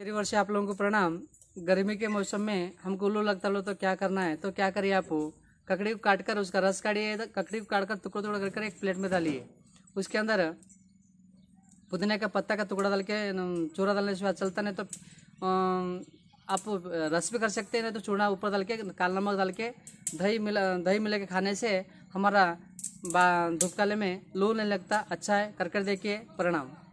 मेरी वर्ष आप लोगों को प्रणाम गर्मी के मौसम में हमको उल्लू लगता लो तो क्या करना है तो क्या करिए आप ककड़ी को काट कर उसका रस काटिए तो ककड़ी को काट कर टुकड़ा टुकड़ा करके एक प्लेट में डालिए उसके अंदर पुदीने का पत्ता का टुकड़ा डाल के चूरा डालने के बाद चलता नहीं तो आप रस भी कर सकते हैं ना तो चूड़ा ऊपर डाल के काला नमक डाल के दही मिला दही मिला के खाने से हमारा धूप काले में लू नहीं लगता अच्छा है करकर देखिए प्रणाम